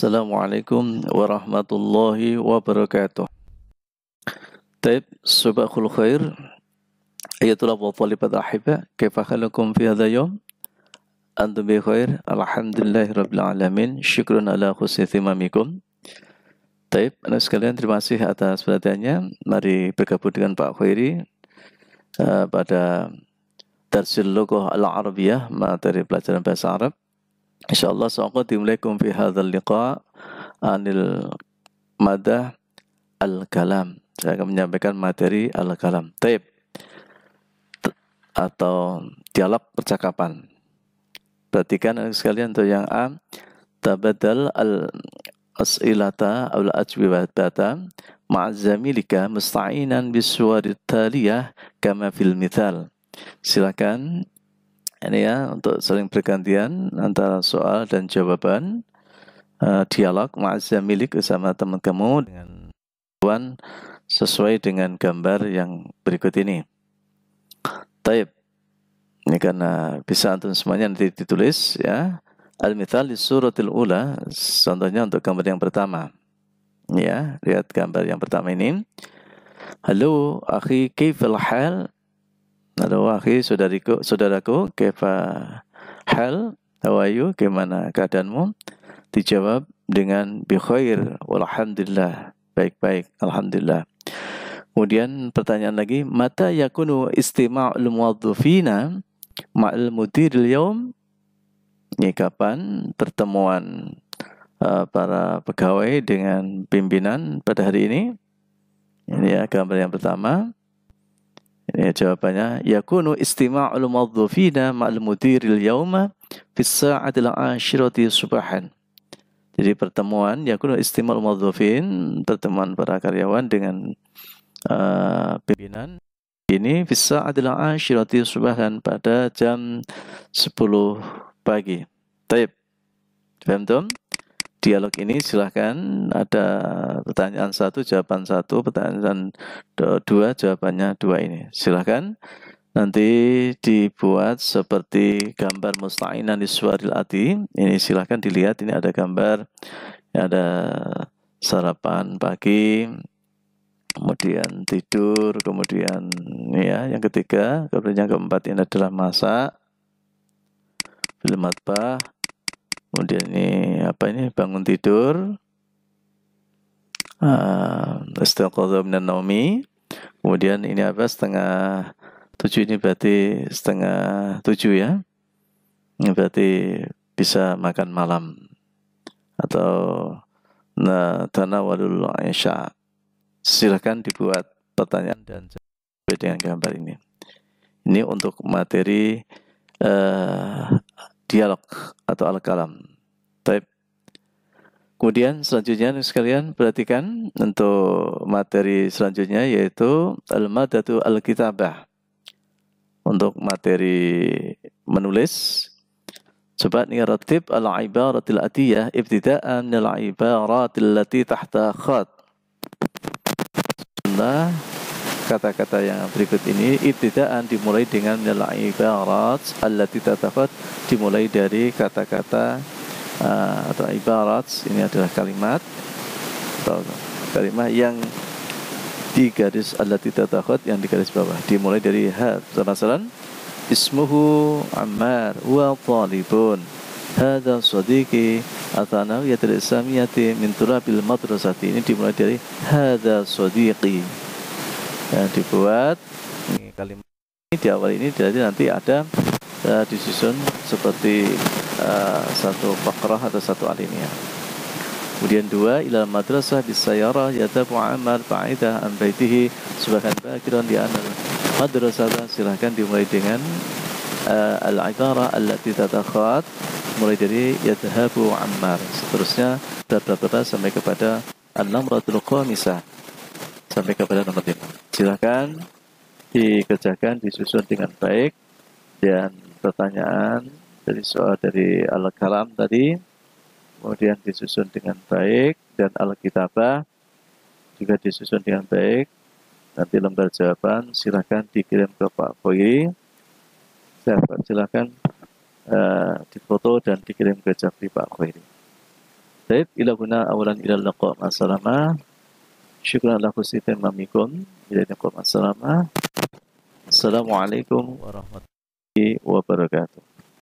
Assalamualaikum warahmatullahi wabarakatuh. Taib subakul khair. Ayatullah wa talibat ahibah. Kifakhalukum fi hadha yom. Antum bi khair. Alhamdulillahi rabbil alamin. Syukran ala khusyithimamikum. Taib, Anda sekalian terima kasih atas perhatiannya. Mari bergabung dengan Pak Khairi uh, pada Darsul Lughah Al-Arabiyah, materi pelajaran bahasa Arab insyaallah sa'qadim laikum fi hadzal liqa anil madah al kalam saya akan menyampaikan materi al kalam taib atau dialog percakapan perhatikan sekalian untuk yang A tabadal al as'ilata al ajwibata ma'azamilika musta'inan bisuwarit taliyah kama fil mithal silakan ini ya untuk saling bergantian antara soal dan jawaban uh, dialog ma'azza milik bersama teman kamu dengan tuan sesuai dengan gambar yang berikut ini. Taib. Ini karena bisa antum semuanya nanti ditulis ya. Al-mithal di suratil ula, contohnya untuk gambar yang pertama. Ya, lihat gambar yang pertama ini. Halo, akhi, kifil hal? Lalu akhi saudariku, saudaraku, kepa hal awayu gimana keadaanmu? Dijawab dengan bi khair walhamdulillah. Baik-baik, alhamdulillah. Kemudian pertanyaan lagi, mata yakunu istima'ul muwaddifina ma'al mudiril yaum? Ini kapan pertemuan uh, para pegawai dengan pimpinan pada hari ini? Ini ya gambar yang pertama. Ini jawabannya yakunu istima'ul madzufina ma'al mudiril yauma fis sa'atil asyirati subahan. Jadi pertemuan yakunu istima'ul madzufin pertemuan para karyawan dengan uh, pimpinan ini fis sa'atil asyirati subahan pada jam 10 pagi. Taib. Faham dialog ini silahkan ada pertanyaan satu jawaban satu pertanyaan dua jawabannya dua ini silahkan nanti dibuat seperti gambar mustainan di suaril ati ini silahkan dilihat ini ada gambar ada sarapan pagi kemudian tidur kemudian ya yang ketiga kemudian yang keempat ini adalah masak filmatbah kemudian ini apa ini bangun tidur uh, dan naomi kemudian ini apa setengah tujuh ini berarti setengah tujuh ya ini berarti bisa makan malam atau nah, walul aisha silahkan dibuat pertanyaan dan jawab dengan gambar ini ini untuk materi uh, dialog atau al-kalam. Taib. Kemudian selanjutnya sekalian perhatikan untuk materi selanjutnya yaitu al-madatu al-kitabah. Untuk materi menulis coba ratib al-ibaratil atiyah ibtida'an min al-ibaratil lati tahta khat. Bismillah kata-kata yang berikut ini ibtidaan dimulai dengan minal ibarat allati tatafat dimulai dari kata-kata uh, atau ibarat ini adalah kalimat atau kalimat yang di garis allati tatafat yang di garis bawah dimulai dari had misalnya ismuhu Ammar wa talibun hadha sadiqi atanawiyatul islamiyati min turabil madrasati ini dimulai dari hadha sadiqi ya, dibuat ini kalimat ini di awal ini jadi nanti ada uh, disusun seperti uh, satu fakrah atau satu alinea kemudian dua ilal madrasah bisayarah yatabu amal ba'idah an baitihi subhan bagiran di anal madrasah silahkan dimulai dengan uh, eh, al-ibara allati tatakhat mulai dari yadhabu ammar seterusnya bla sampai kepada an-namratul qamisah sampai kepada nomor 5. Silahkan dikerjakan, disusun dengan baik. Dan pertanyaan dari soal dari Al-Kalam tadi, kemudian disusun dengan baik. Dan Al-Kitabah juga disusun dengan baik. Nanti lembar jawaban silahkan dikirim ke Pak Boyi. Silahkan uh, difoto dan dikirim ke Jafri Pak Khairi. Baik, ila guna awalan ila laqa. masalama. Syukran lakum kau masalah. Assalamualaikum warahmatullahi wabarakatuh.